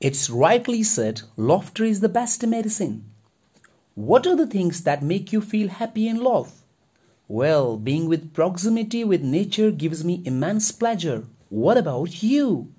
It's rightly said laughter is the best medicine. What are the things that make you feel happy and laugh? Well, being with proximity with nature gives me immense pleasure. What about you?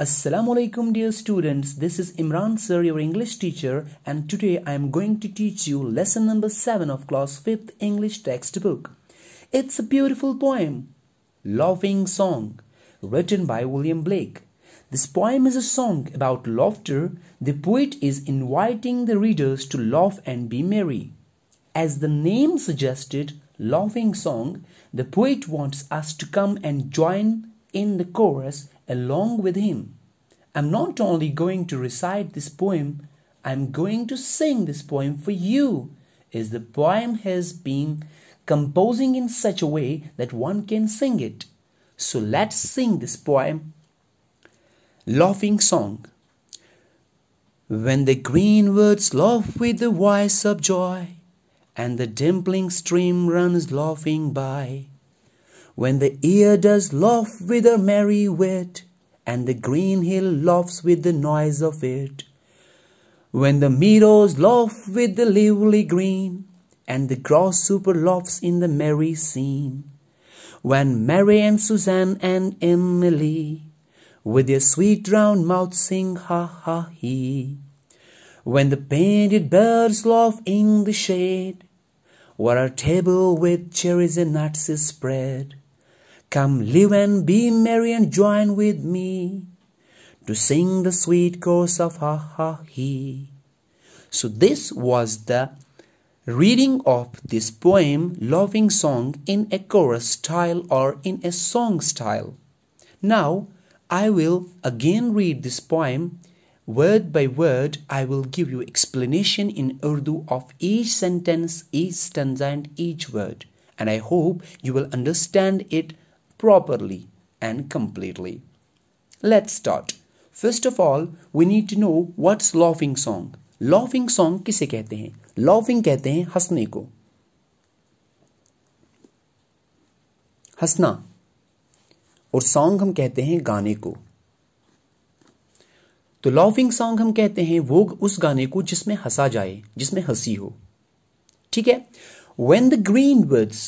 Assalamu alaikum dear students this is Imran sir your English teacher and today I am going to teach you lesson number 7 of class 5th English textbook. It's a beautiful poem loving Song written by William Blake. This poem is a song about laughter. The poet is inviting the readers to laugh and be merry. As the name suggested, Laughing Song, the poet wants us to come and join in the chorus along with him. I'm not only going to recite this poem, I'm going to sing this poem for you, as the poem has been composing in such a way that one can sing it. So let's sing this poem laughing song. When the green woods laugh with the voice of joy, and the dimpling stream runs laughing by, when the ear does laugh with her merry wit, and the green hill laughs with the noise of it, when the meadows laugh with the lively green, and the grasshopper laughs in the merry scene, when Mary and Suzanne and Emily with their sweet round mouths sing ha ha he. When the painted birds love in the shade, where our table with cherries and nuts is spread, come live and be merry and join with me to sing the sweet chorus of ha ha he. So this was the reading of this poem loving song in a chorus style or in a song style. Now I will again read this poem. Word by word, I will give you explanation in Urdu of each sentence, each stanza, and each word, and I hope you will understand it properly and completely. Let's start. First of all, we need to know what's laughing song. Laughing song किसे कहते hain? Laughing कहते hain, हंसने ko. हंसना और song हम कहते हैं गाने को तो लॉफिंग सॉन्ग हम कहते हैं वो उस गाने को जिसमें हंसा जाए जिसमें हंसी हो ठीक है when the green woods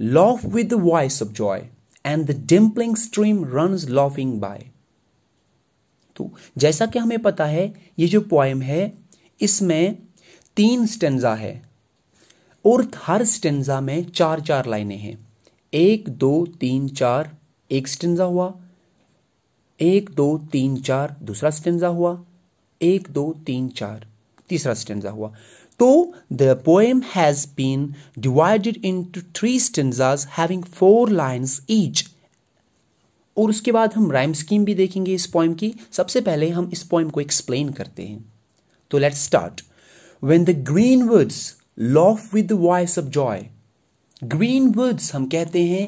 laugh with the voice of joy and the dimpling stream run laughing by तो जैसा कि हमें पता है ये जो पोएम है इसमें तीन स्टेंजा है और हर स्टेंजा में चार चार लाइनें हैं एक दो तीन चार एक स्टेंजा हुआ एक दो तीन चार दूसरा स्टेंजा हुआ एक दो तीन चार तीसरा स्टेंजा हुआ तो the poem has been divided to three stanzas having four lines each और उसके बाद हम राइम स्कीम भी देखेंगे इस पोएम की सबसे पहले हम इस पोएम को एक्सप्लेन करते हैं तो let's start when the green woods laugh with the voice of joy green woods हम कहते हैं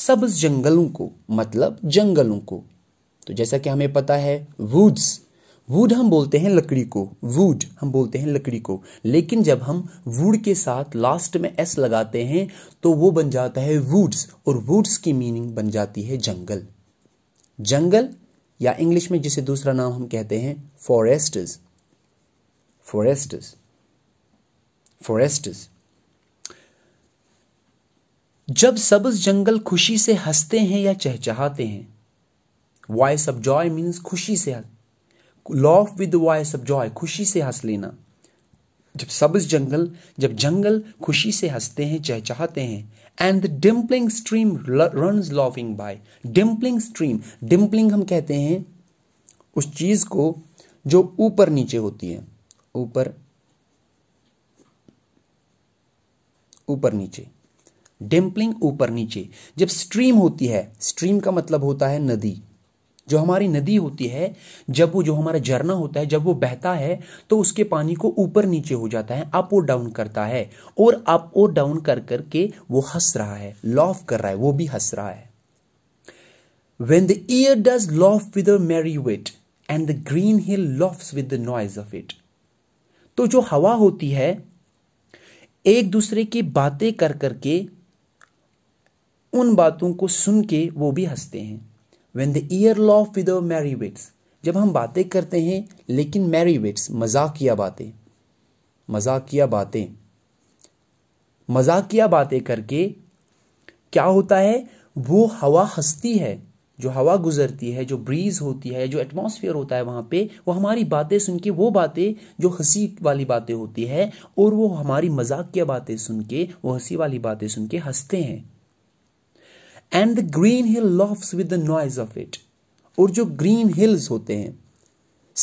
सब्ज जंगलों को मतलब जंगलों को तो जैसा कि हमें पता है वुड्स वुड हम बोलते हैं लकड़ी को वुड हम बोलते हैं लकड़ी को लेकिन जब हम वुड के साथ लास्ट में एस लगाते हैं तो वो बन जाता है वुड्स और वुड्स की मीनिंग बन जाती है जंगल जंगल या इंग्लिश में जिसे दूसरा नाम हम कहते हैं फॉरेस्ट फॉरेस्ट फॉरेस्ट जब सबज जंगल खुशी से हंसते हैं या चहचहाते हैं वॉइस ऑफ जॉय मीन्स खुशी से laugh with voice of joy खुशी से हंस लेना जब सब्ज जंगल जब जंगल खुशी से हंसते हैं चहचहाते हैं and the dimpling stream run laughing by dimpling stream dimpling हम कहते हैं उस चीज को जो ऊपर नीचे होती है ऊपर ऊपर नीचे डिम्पलिंग ऊपर नीचे जब स्ट्रीम होती है स्ट्रीम का मतलब होता है नदी जो हमारी नदी होती है जब वो जो हमारा झरना होता है जब वो बहता है तो उसके पानी को ऊपर नीचे हो जाता है अप और डाउन करता है और अप और डाउन कर करके वो हंस रहा है लॉफ कर रहा है वो भी हंस रहा है when the air does laugh with merry wit and the green hill laughs with the noise of it तो जो हवा होती है एक दूसरे की बातें कर करके उन बातों को सुन के वो भी हंसते हैं when the air laugh with merry wits जब हम बातें करते हैं लेकिन मैरी वेट्स मजाकिया बातें मजाकिया बातें मजाकिया बातें करके क्या होता है वो हवा हंसती है जो हवा गुजरती है जो ब्रीज होती है जो एटमॉस्फेयर होता है वहां पे वो हमारी बातें सुन के वो बातें जो हंसी वाली बातें होती है और वो हमारी मजाक की बातें सुन के वो हंसी वाली बातें सुन के हंसते हैं and the green hill laughs with the noise of it और जो ग्रीन हिल्स होते हैं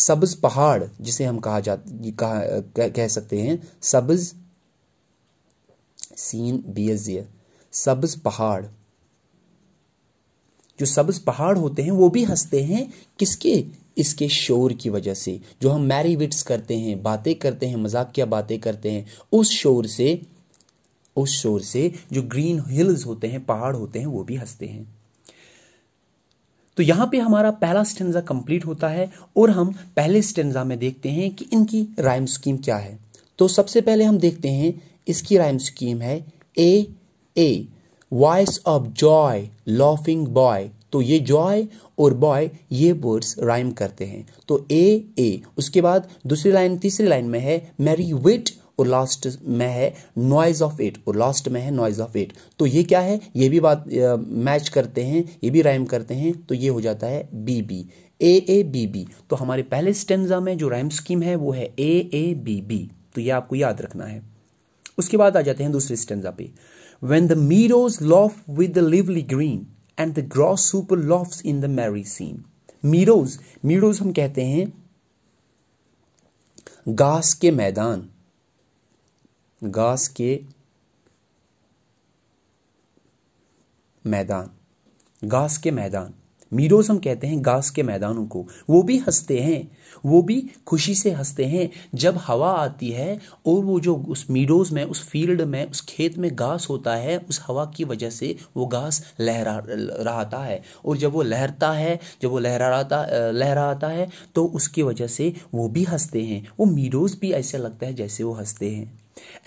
सब्ज पहाड़ जिसे हम कहा जा कह, कह सकते हैं सब्ज सीन बी सब्ज पहाड़ जो सब्ज पहाड़ होते हैं वो भी हंसते हैं किसके इसके शोर की वजह से जो हम मैरी विट्स करते हैं बातें करते हैं मजाक क्या बातें करते हैं उस शोर से उस शोर से जो ग्रीन हिल्स होते हैं पहाड़ होते हैं वो भी हंसते हैं तो यहां पे हमारा पहला स्टेंजा कंप्लीट होता है और हम पहले स्टेंजा में देखते हैं कि इनकी राइम स्कीम क्या है तो सबसे पहले हम देखते हैं इसकी राइम स्कीम है A A voice of joy laughing by तो ये जॉय और बॉय ये वर्ड्स राइम करते हैं तो ए ए उसके बाद दूसरी लाइन तीसरी लाइन में है मैरी विट और लास्ट में है नॉइज ऑफ एट और लास्ट में है नॉइज ऑफ एट तो ये क्या है ये भी बात मैच करते हैं ये भी राइम करते हैं तो ये हो जाता है B B A A B B तो हमारे पहले स्टेंजा में जो राइम स्कीम है वो है ए ए बी बी तो ये आपको याद रखना है उसके बाद आ जाते हैं दूसरे स्टेंजा पे when the meadows laugh with the lively green and the grasshopper laugh in the merry scene meadows meadows हम कहते हैं घास के मैदान घास के मैदान घास के मैदान मीरोज हम कहते हैं घास के मैदानों को वो भी हंसते हैं वो भी खुशी से हंसते हैं जब हवा आती है और वो जो उस मीरोज में उस फील्ड में उस खेत में घास होता है उस हवा की वजह से वो घास लहरा रहाता है और जब वो लहरता है जब वो लहरा रहता लहराता है तो उसकी वजह से वो भी हंसते हैं वो मीरोज भी ऐसा लगता है जैसे वो हंसते हैं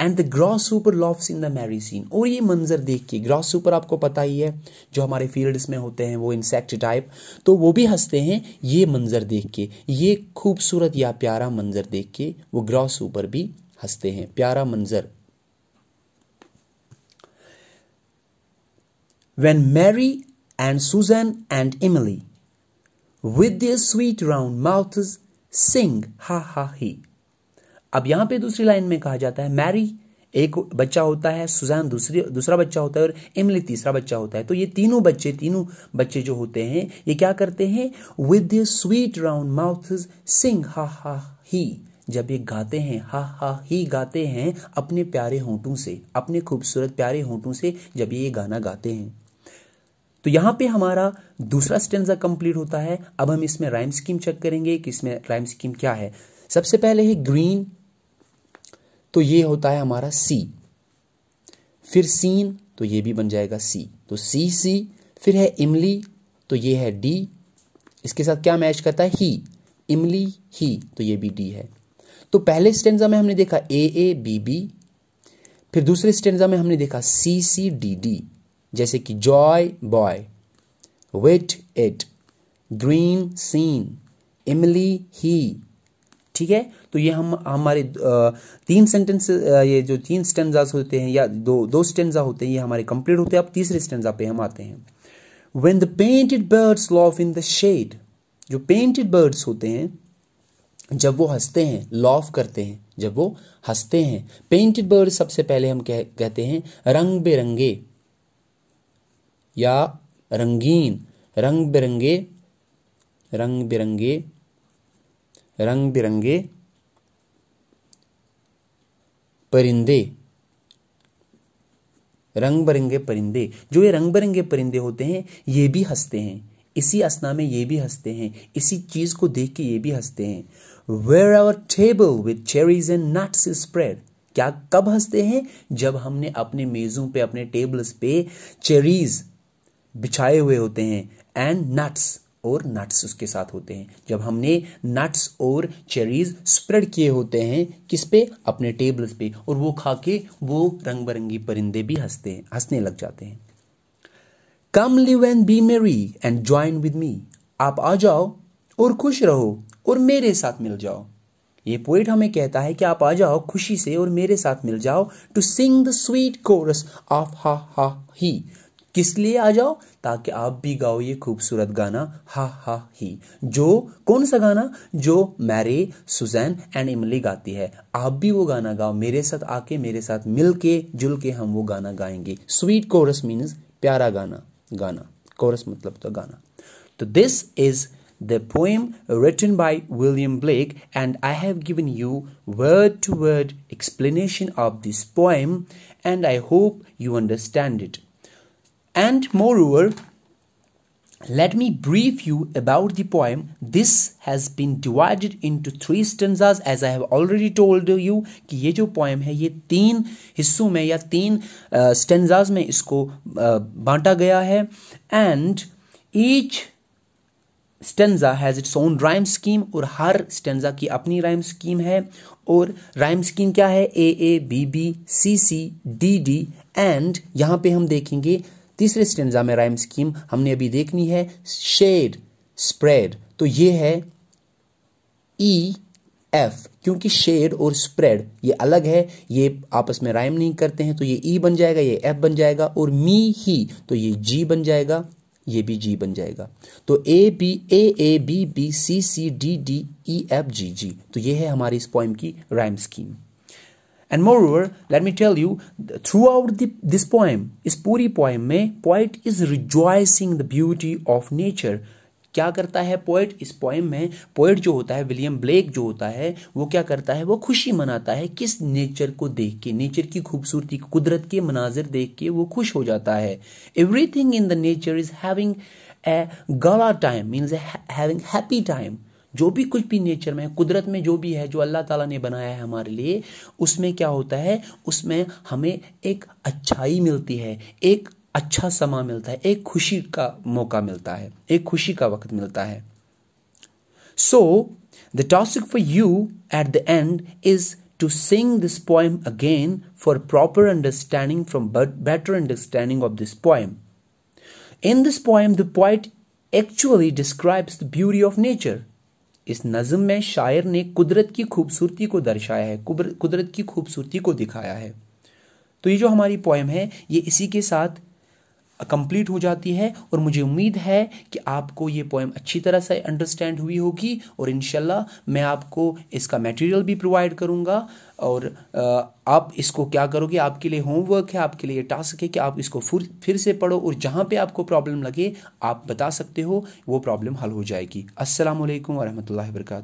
and the grasshopper laughs in the merry scene और ये मंजर देख के ग्रॉस सुपर आपको पता ही है जो हमारे फील्ड्स में होते हैं वो इंसेक्ट टाइप तो वो भी हंसते हैं ये मंजर देख के ये खूबसूरत या प्यारा मंजर देख के वो ग्रॉस ऊपर भी हंसते हैं प्यारा मंजर when Mary and Susan and Emily with sweet round mouth sing ha ha ही अब यहां पे दूसरी लाइन में कहा जाता है मैरी एक बच्चा होता है सुजान दूसरी दूसरा बच्चा होता है और इमली तीसरा बच्चा होता है तो ये तीनों बच्चे तीनों बच्चे जो होते हैं ये क्या करते हैं with sweet round mouth sing ha ha ही जब ये गाते हैं हा हा ही गाते हैं अपने प्यारे होंठों से अपने खूबसूरत प्यारे होंठों से जब ये गाना गाते हैं तो यहां पे हमारा दूसरा स्टेंजा कंप्लीट होता है अब हम इसमें राइम स्कीम चेक करेंगे कि इसमें राइम स्कीम क्या है सबसे पहले है ग्रीन तो ये होता है हमारा सी फिर सीन तो ये भी बन जाएगा सी तो सी सी फिर है इमली तो ये है डी इसके साथ क्या मैच करता है ही इमली ही तो ये भी डी है तो पहले स्टेंजा में हमने देखा ए ए बी बी फिर दूसरे स्टेंजा में हमने देखा सी सी डी डी जैसे कि joy by wit it green scene Emily he ठीक है तो ये हम हमारे तीन सेंटेंस ये जो तीन स्टेंजास होते हैं या दो दो स्टेंजा होते हैं ये हमारे कंप्लीट होते हैं अब तीसरे स्टेंजा पे हम आते हैं when the painted birds laugh in the shade जो पेंटेड बर्ड्स होते हैं जब वो हंसते हैं लॉफ करते हैं जब वो हंसते हैं पेंटेड बर्ड सबसे पहले हम कह, कहते हैं रंग बिरंगे या रंगीन रंग बिरंगे रंग बिरंगे रंग बिरंगे परिंदे रंग बिरंगे परिंदे जो ये रंग बिरंगे परिंदे होते हैं ये भी हंसते हैं इसी असना में ये भी हंसते हैं इसी चीज को देख के ये भी हंसते हैं where our table with cherries and nuts spread क्या कब हंसते हैं जब हमने अपने मेजों पे अपने टेबल्स पे चेरीज बिछाए हुए होते हैं एंड नट्स और नट्स उसके साथ होते हैं जब हमने नट्स और चेरीज स्प्रेड किए होते हैं किस पे अपने टेबल्स पे और वो खा के वो रंग बिरंगी परिंदे भी हंसते हैं हंसने लग जाते हैं come live and be merry and join with me आप आ जाओ और खुश रहो और मेरे साथ मिल जाओ ये पोइट हमें कहता है कि आप आ जाओ खुशी से और मेरे साथ मिल जाओ to sing the sweet chorus of ha ha ही किस लिए आ जाओ ताकि आप भी गाओ ये खूबसूरत गाना हा हा ही जो कौन सा गाना जो मैरे सुजैन एंड इमली गाती है आप भी वो गाना गाओ मेरे साथ आके मेरे साथ मिल के जुल के हम वो गाना गाएंगे स्वीट कोरस मीन्स प्यारा गाना गाना कोरस मतलब तो गाना तो this is the poem written by William Blake and I have given you word to word explanation of this poem and I hope you understand it And moreover, let me brief you about the poem. This has been divided into three stanzas as I have already told you कि ये जो poem है ये तीन हिस्सों में या तीन uh, stanzas में इसको uh, बांटा गया है and each stanza has its own rhyme scheme और हर stanza की अपनी rhyme scheme है और rhyme scheme क्या है A A B B C C D D and यहाँ पे हम देखेंगे तीसरे स्टेंजा में राइम स्कीम हमने अभी देखनी है शेड स्प्रेड तो ये है ई e, एफ क्योंकि शेड और स्प्रेड ये अलग है ये आपस में राइम नहीं करते हैं तो ये ई e बन जाएगा ये एफ बन जाएगा और मी ही तो ये जी बन जाएगा ये भी जी बन जाएगा तो A B A A B B C C D D E F G G तो ये है हमारी इस पॉइंट की rhyme scheme and moreover let me tell you throughout this poem इस पूरी पोएम में poet is rejoicing the beauty of nature क्या करता है पोइट इस पोएम में पोइट जो होता है विलियम ब्लेक जो होता है वो क्या करता है वो खुशी मनाता है किस नेचर को देख के नेचर की खूबसूरती कुदरत के मनाजिर देख के वो खुश हो जाता है everything in the nature is having a gala time means having happy time जो भी कुछ भी नेचर में कुदरत में जो भी है जो अल्लाह ताला ने बनाया है हमारे लिए उसमें क्या होता है उसमें हमें एक अच्छाई मिलती है एक अच्छा समा मिलता है एक खुशी का मौका मिलता है एक खुशी का वक्त मिलता है so the task for you at the end is to sing this poem again for proper understanding from better understanding of this poem in this poem the poet actually describes the beauty of nature इस नज़म में शायर ने कुदरत की खूबसूरती को दर्शाया है कुदरत की खूबसूरती को दिखाया है तो ये जो हमारी पोएम है ये इसी के साथ कंप्लीट हो जाती है और मुझे उम्मीद है कि आपको ये पोएम अच्छी तरह से अंडरस्टैंड हुई होगी और इन मैं आपको इसका मटेरियल भी प्रोवाइड करूँगा और आप इसको क्या करोगे आपके लिए होमवर्क है आपके लिए टास्क है कि आप इसको फिर से पढ़ो और जहाँ पे आपको प्रॉब्लम लगे आप बता सकते हो वो प्रॉब्लम हल हो जाएगी असलम वरहमल वर्क